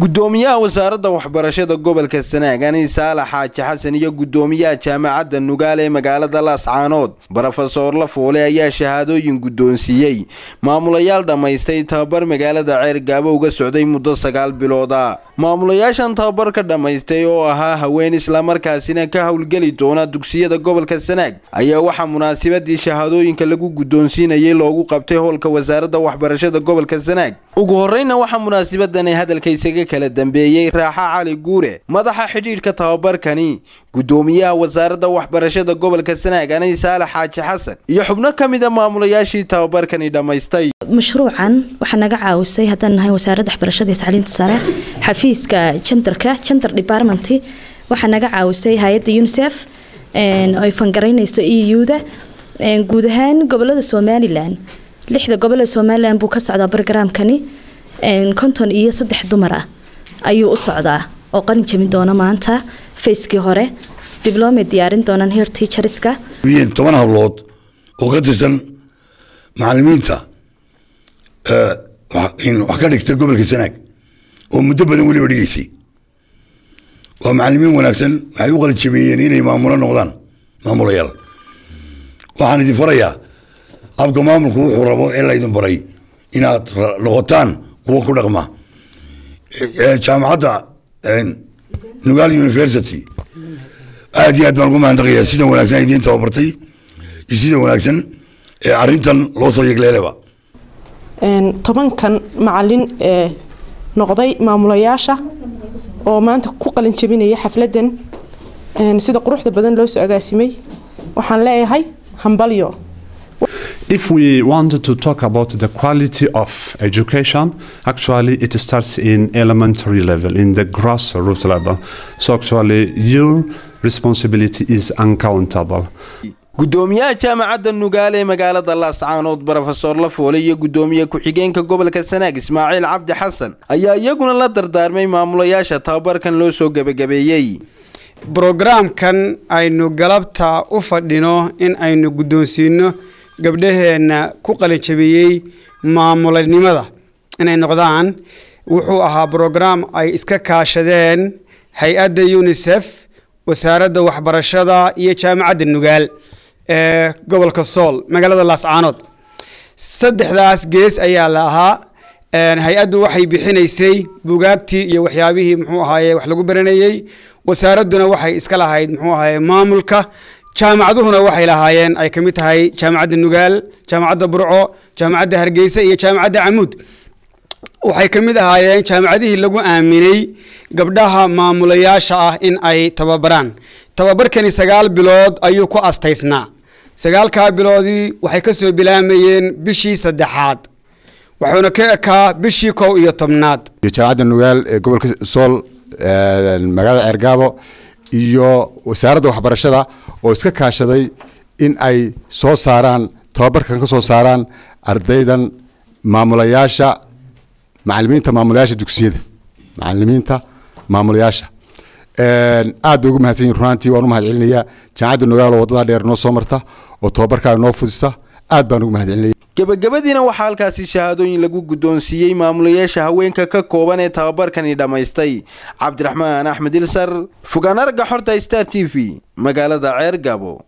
gudoomiyaha wasaaradda waxbarashada gobolka sanaagan saalax xaaji xasan iyo gudoomiyaha jaamacadda nugaal ee magaalada laascaanood brofesoor la fuule ayaa shahaadooyin guddoonsiiyey maamulayaal dhammaystay tababar magaalada ceergaabo uga socday muddo sagaal bilooda maamulayaashan tababarka dhammaystay oo ahaa haween islamarkaasina ka howlgeli doona dugsiyada gobolka sanaag ayaa waxaa munaasibadii shahaadooyinka lagu guddoonsiinayay loogu qabtay howlka wasaaradda waxbarashada gobolka sanaag ugu horreyna waxaa munaasibadan hadalka isaga kala dambeeyey raaxa cali guure madaxa xidhiidhka tababarkani gudoomiyaha wasaaradda waxbarashada gobolka sanaagani saalax xaaji xasan iyo xubno ka mid a ah maamulayaashii tababarkani dhammaystay mashruucan waxaa naga caawisay haddaan nahay wasaaradda waxbarashada iyo tacliinta sare xafiiska jandarka jandar department waxaa naga caawisay hay-adda unisef oo fangaraynayso e guud ahaan gobolada somalilan lixda gobolada somalilan buu ka socdaa barogaraamkani konton iyo saddex dumar ah ayuu u socdaa oo qalin jabin doona maanta fayskii hore dibloomay diyaarin doonaan heer tiijariska toban hablood oo ka tirsan macalimiinta eh, wax ka dhigta gobolka sanaag oo muddo badan weliba dhigaysay waa macalimiin wanaagsan waxay u qalin inay maamulo noqdaan maamulayaal waxaan idin farayaa abka maamulku wuxuu rabo ee laydin baray inaad noqotaan kuwa ku dhaqma jaamacadda nugal university aad iyo aad baan ugu mahadnaqayaa sida wanaagsan idiin tababartay iyo sida wanaagsan ee arintan loo soo yegleeleba tobankan macalin ee noqday maamulayaasha oo maanta ku qalin jabinaya xafladan sida quruxda badan loo soo agaasimay waxaan leeyahay hambalyo if we wanted to talk about the quality of education, actually it starts in elementary level, in the grassroots level. So actually your responsibility is uncountable. gudoomiyaha jaamacadda nugaale ee magaalada laascaanood brofesor lafoole iyo gudoomiye ku-xigeenka gobolka sanaag ismaaciil cabdi xasan ayaa iyaguna la dardaarmay maamulayaasha tababarkan loo soo gebagabeeyey brograamkan aynu galabta u fadhino in aynu guddoonsiino gabdhaheenna ku qalinjabiyey maamulanimada inay noqdaan wuxuu ahaa brograam ay iska kaashadeen hay-adda unisef wasaaradda waxbarashada iyo jaamacadda nugaal ee gobolka sool magaalada laascaanood saddexdaas gees ayaa la ahaa hay-addu waxay bixinaysay bugaagtii iyo waxyaabihii muxuu ahaaye wax lagu baranayey wasaaradduna waxay iska lahayd muxuu ahaaye maamulka jaamacaduhuna waxay lahaayeen ay ka mid tahay jaamacadda nugaal jaamacadda burco jaamacadda hargeysa iyo jaamacadda camuud waxay ka mid ahaayeen jaamacadihii lagu aaminay gabdhaha maamulayaasha ah in ay tababaraan tababarkani sagaal bilood ayuu ku astaysnaa sagaalkaa biloodii waxay ka soo bilaamayeen bishii saddexaad waxuuna ka ekaa bishii kow iyo tobnaad jaamacadda nugaal ee gobolka sool magaalada ceergaabo iyo wasaaradda waxbarashada oo iska kaashaday in ay soo saaraan tababarkan ka soo saaraan ardaydan maamulayaasha macalimiinta maamulayaasha dugsiyada macalimiinta maamulayaasha aada bay ugu mahadsan yihin runaantii waan u mahad celinaya jaamacadda nogaalo waddadaa dheer noo soo marta oo tababarkaa noo fudisa aad baan ugu mahad celinaya gebagabadiina waxaa halkaasi shahaadooyin lagu guddoonsiiyey maamulayaasha haweenka ka kooban ee tababarkani dhammaystay cabdiraxmaan axmed ilsar fogaanarga xorta star t v magaalada ceer gaabo